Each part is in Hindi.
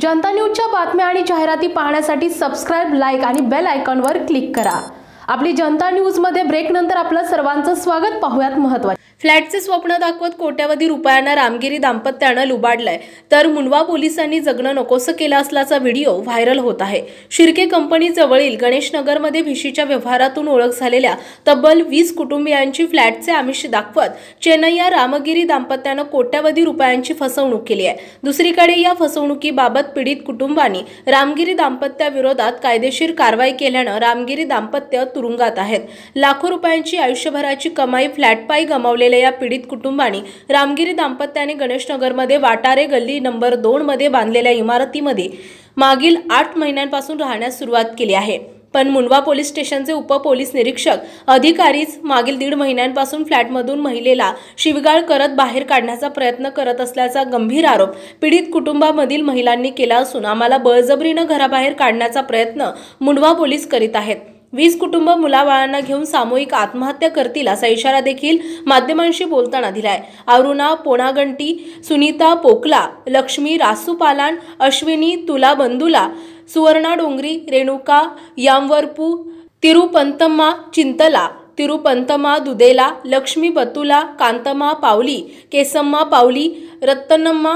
जनता न्यूजच्या बातम्या आणि जाहिराती पाहण्यासाठी सबस्क्राईब लाईक आणि बेल आयकॉनवर क्लिक करा आपली जनता न्यूज मध्ये ब्रेक नंतर आपलं सर्वांचं स्वागत पाहूयात महत्वाचे फ्लॅटचे स्वप्न दाखवत कोट्यावधी रुपयांना रामगिरी दाम्पत्यानं लुबाडलंय तर मुंडवा पोलिसांनी जगणं नकोस केलं असल्याचा व्हिडिओ व्हायरल होत आहे शिर्के कंपनीजवळील गणेशनगरमध्ये भिशीच्या व्यवहारातून ओळख झालेल्या तब्बल वीस कुटुंबियांची फ्लॅटचे आमिष दाखवत या रामगिरी दाम्पत्यानं कोट्यावधी रुपयांची फसवणूक केली आहे दुसरीकडे या फसवणुकीबाबत पीडित कुटुंबांनी रामगिरी दाम्पत्याविरोधात कायदेशीर कारवाई केल्यानं रामगिरी दाम्पत्य तुरुंगात आहेत लाखो रुपयांची आयुष्यभराची कमाई फ्लॅटपायी गमावलेल्या या पीडित कुटुंबाने रामगिरी दाम्पत्याने गणेशनगरमध्ये वाटारे गल्ली नंबर दोनमध्ये बांधलेल्या इमारतीमध्ये मागील आठ महिन्यांपासून राहण्यास सुरुवात केली आहे पण मुंडवा पोलीस स्टेशनचे उप पोलीस निरीक्षक अधिकारीच मागील दीड महिन्यांपासून फ्लॅटमधून महिलेला शिवगाळ करत बाहेर काढण्याचा प्रयत्न करत असल्याचा गंभीर आरोप पीडित कुटुंबामधील महिलांनी केला असून आम्हाला बळजबरीनं घराबाहेर काढण्याचा प्रयत्न मुंडवा पोलीस करीत आहेत वीस कुटुंब मुलाबाळांना घेऊन सामूहिक आत्महत्या करतील असा इशारा देखील माध्यमांशी बोलताना दिलाय अरुणा पोणागंटी सुनीता पोकला लक्ष्मी रासू अश्विनी तुला बंधुला सुवर्णा डोंगरी रेणुका यामवरपू तिरुपंतम्मा चिंतला तिरुपंतमा दुदेला लक्ष्मी बतुला कांतमा पावली केसम्मा पावली रत्तनम्मा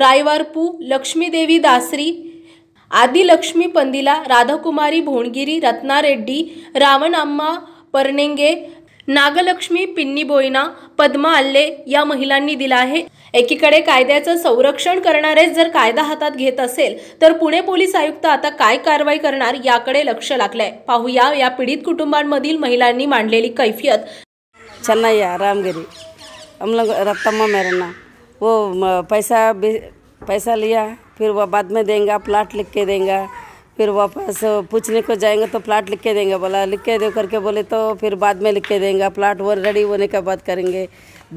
रायवारपू लक्ष्मीदेवी दासरी आदिलक्ष्मी पंदिला राधाकुमारी भोणगिरी रत्ना रेड्डी रावणाम्मा परनेंगे नागलक्ष्मी पिन्नी बोयना पद्मा आल्ले या महिलांनी दिला आहे एकीकडे कायद्याचं संरक्षण करणारे जर कायदा हातात घेत असेल तर पुणे पोलीस आयुक्त आता काय कारवाई करणार याकडे लक्ष लागलंय पाहूया या पीडित कुटुंबांमधील महिलांनी मांडलेली कैफियत चेन्नई रामगिरी अमला रत्तम्मा मेरना वो हो, पैसा पैसा लिया फिर वह बाद में देंगे प्लाट लिख के देंगे फिर वापस पूछने को जाएंगे तो प्लाट लिख के देंगे बोला लिख के दे करके बोले तो फिर बाद में लिख के देंगे प्लाट वो रेडी होने का बात करेंगे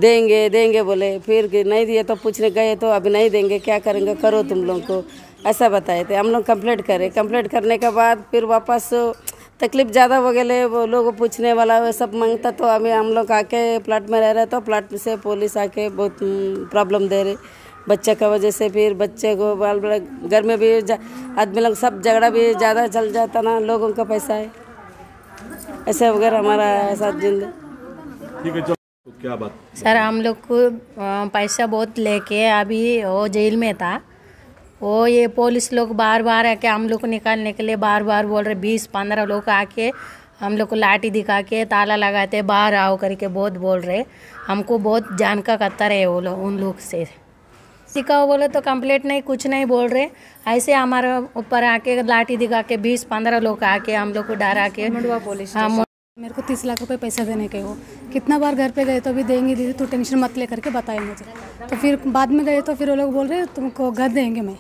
देंगे देंगे बोले फिर नहीं दिए तो पूछने गए तो अभी नहीं देंगे क्या करेंगे करो तुम लोगों को ऐसा बताए थे हम लोग कंप्लेंट करें कंप्लेंट करने के बाद फिर वापस तकलीफ़ ज़्यादा हो गए वो लोग पूछने वाला वो सब मांगता तो अभी हम लोग आके प्लाट में रह रहे तो प्लाट से पुलिस आके बहुत प्रॉब्लम हम्म, दे रहे बच्चे का वजह से फिर बच्चे को बाल बड़े घर में भी आदमी लोग सब झगड़ा भी ज़्यादा चल जाता ना लोगों का पैसा है ऐसे वगैरह हमारा ऐसा जिंदा क्या बात सर हम लोग को पैसा बहुत लेके अभी वो जेल में था वो ये पुलिस लोग बार बार आके हम लोग को निकालने के लिए बार बार बोल रहे बीस पंद्रह लोग आके हम लोग को लाठी दिखा के ताला लगाते बाहर आओ करके बहुत बोल रहे हमको बहुत जान का कतर है वो लोग उन लोग से सिखाओ बोले तो कंप्लीट नहीं कुछ नहीं बोल रहे ऐसे हमारे ऊपर आके लाठी दिखा के बीस पंद्रह लोग आके हम लोग को डरा के हम मेरे को तीस लाख रुपए पैसा देने के वो कितना बार घर पे गए तो अभी देंगे दीदी तू टेंशन मत ले करके बताए मुझे तो फिर बाद में गए तो फिर वो लोग बोल रहे तुमको घर देंगे मैं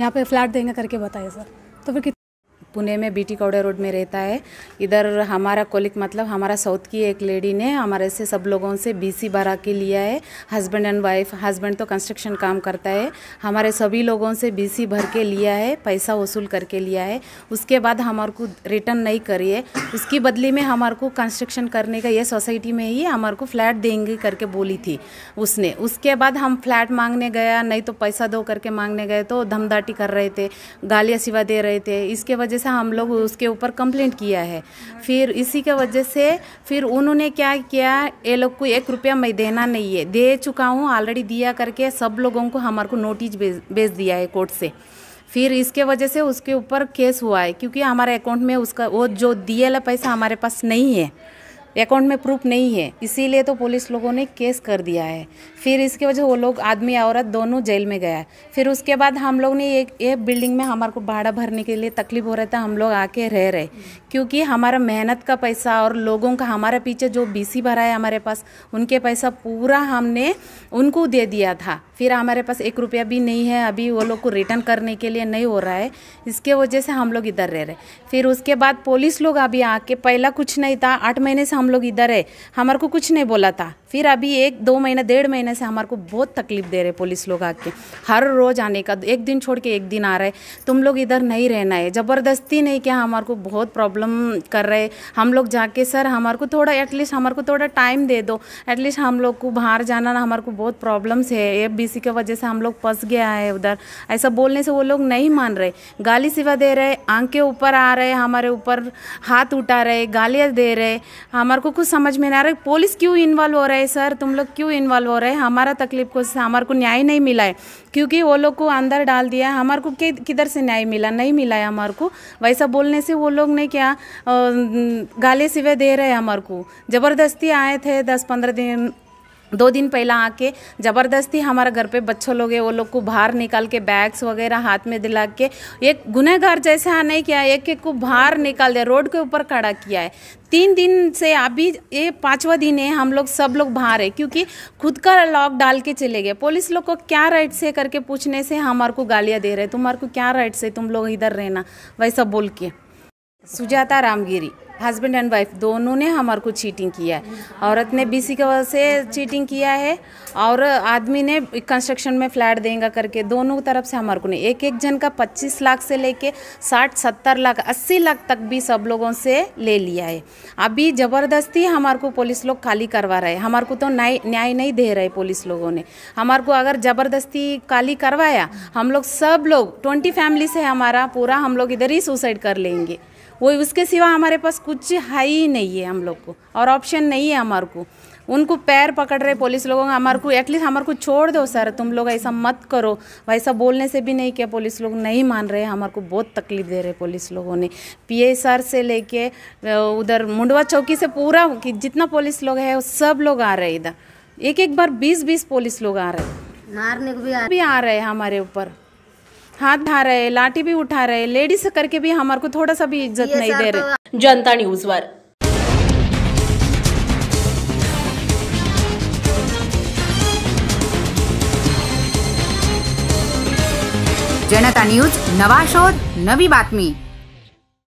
यहाँ पे फ्लैट देंगे करके बताए सर तो फिर पुणे में बीटी कौड़े रोड में रहता है इधर हमारा कोलिक मतलब हमारा साउथ की एक लेडी ने हमारे से सब लोगों से बीसी बारह के लिया है हस्बैंड एंड वाइफ हस्बैंड तो कंस्ट्रक्शन काम करता है हमारे सभी लोगों से बीसी भर के लिया है पैसा वसूल करके लिया है उसके बाद हमारे को रिटर्न नहीं करिए उसकी बदली में हमारे को कंस्ट्रक्शन करने का ये सोसाइटी में ही हमारे को फ्लैट देंगे करके बोली थी उसने उसके बाद हम फ्लैट मांगने गया नहीं तो पैसा दो करके मांगने गए तो धमदाटी कर रहे थे गालियाँ सिवा दे रहे थे इसके वजह से हम लोग उसके ऊपर कंप्लेंट किया है फिर इसी के वजह से फिर उन्होंने क्या किया ये लोग को एक रुपया मैं देना नहीं है दे चुका हूँ ऑलरेडी दिया करके सब लोगों को हमारे को नोटिस भेज दिया है कोर्ट से फिर इसके वजह से उसके ऊपर केस हुआ है क्योंकि हमारे अकाउंट में उसका वो जो दिए वाला पैसा हमारे पास नहीं है अकाउंट में प्रूफ नहीं है इसीलिए तो पुलिस लोगों ने केस कर दिया है फिर इसके वजह वो लोग आदमी औरत दोनों जेल में गया फिर उसके बाद हम लोग ने एक ये बिल्डिंग में हमारे को भाड़ा भरने के लिए तकलीफ हो रहा था हम लोग आके रह रहे क्योंकि हमारा मेहनत का पैसा और लोगों का हमारे पीछे जो सी भरा है हमारे पास उनके पैसा पूरा हमने उनको दे दिया था फिर हमारे पास एक रुपया भी नहीं है अभी वो लोग को रिटर्न करने के लिए नहीं हो रहा है इसके वजह से हम लोग इधर रह रहे फिर उसके बाद पुलिस लोग अभी आके पहला कुछ नहीं था आठ महीने से हम लोग इधर है हमारे को कुछ नहीं बोला था फिर अभी एक दो महीने डेढ़ महीने से हमारे को बहुत तकलीफ दे रहे पुलिस लोग आके हर रोज़ आने का एक दिन छोड़ के एक दिन आ रहे तुम लोग इधर नहीं रहना है ज़बरदस्ती नहीं क्या हमारे को बहुत प्रॉब्लम कर रहे हम लोग जाके सर हमारे को थोड़ा एटलीस्ट हमारे को थोड़ा टाइम दे दो एटलीस्ट हम लोग को बाहर जाना ना हमारे को बहुत प्रॉब्लम्स है एफ बी सी की वजह से हम लोग फंस गया है उधर ऐसा बोलने से वो लोग नहीं मान रहे गाली सिवा दे रहे आँख के ऊपर आ रहे हमारे ऊपर हाथ उठा रहे गालियाँ दे रहे हमारे को कुछ समझ में नहीं आ रहा पुलिस क्यों इन्वॉल्व हो रहे रहे सर तुम लोग क्यों इन्वॉल्व हो रहे हैं हमारा तकलीफ को हमारे को न्याय नहीं मिला है क्योंकि वो लोग को अंदर डाल दिया हमारे को किधर से न्याय मिला नहीं मिला है हमारे को वैसा बोलने से वो लोग ने क्या गाले सिवे दे रहे हैं हमारे को ज़बरदस्ती आए थे दस पंद्रह दिन दो दिन पहला आके ज़बरदस्ती हमारे घर पे बच्चों लोग है वो लोग को बाहर निकाल के बैग्स वगैरह हाथ में दिला के एक गुनहगार जैसा नहीं किया एक एक को बाहर निकाल दिया रोड के ऊपर खड़ा किया है तीन दिन से अभी ये पाँचवा दिन है हम लोग सब लोग बाहर है क्योंकि खुद का लॉक डाल के चले गए पुलिस लोग को क्या राइट से करके पूछने से हमारे को गालियाँ दे रहे तुम्हारे को क्या राइट से तुम लोग इधर रहना वैसा बोल के Sujata Ramgiri husband and wife दोनों ने हमारे को चीटिंग किया है औरत ने बीसी की वजह से चीटिंग किया है और आदमी ने कंस्ट्रक्शन में फ्लैट देंगे करके दोनों तरफ से हमारे को नहीं एक एक जन का 25 लाख से लेके 60 70 लाख 80 लाख तक भी सब लोगों से ले लिया है अभी ज़बरदस्ती हमारे को पुलिस लोग खाली करवा रहे हैं हमारे को तो न्याय न्याय नहीं दे रहे पुलिस लोगों ने हमारे को अगर ज़बरदस्ती खाली करवाया हम लोग सब लोग ट्वेंटी फैमिली से हमारा पूरा हम लोग इधर ही सुसाइड कर लेंगे वो उसके सिवा हमारे पास कुछ है ही नहीं है हम लोग को और ऑप्शन नहीं है हमारे को उनको पैर पकड़ रहे पुलिस लोगों का हमारे को एटलीस्ट हमारे को छोड़ दो सर तुम लोग ऐसा मत करो वैसा बोलने से भी नहीं किया पुलिस लोग नहीं मान रहे हमारे को बहुत तकलीफ दे रहे पुलिस लोगों ने पी सर से लेके उधर मुंडवा चौकी से पूरा जितना पुलिस लोग है सब लोग आ रहे इधर एक एक बार बीस बीस पुलिस लोग आ रहे मारने को भी आ, भी आ रहे हैं हमारे ऊपर हाथ धा रहे लाठी भी उठा रहे लेडीज करके भी हमारे को थोड़ा सा भी इज्जत नहीं दे तो रहे जनता न्यूज वर जनता न्यूज नवा शोध नवी बातमी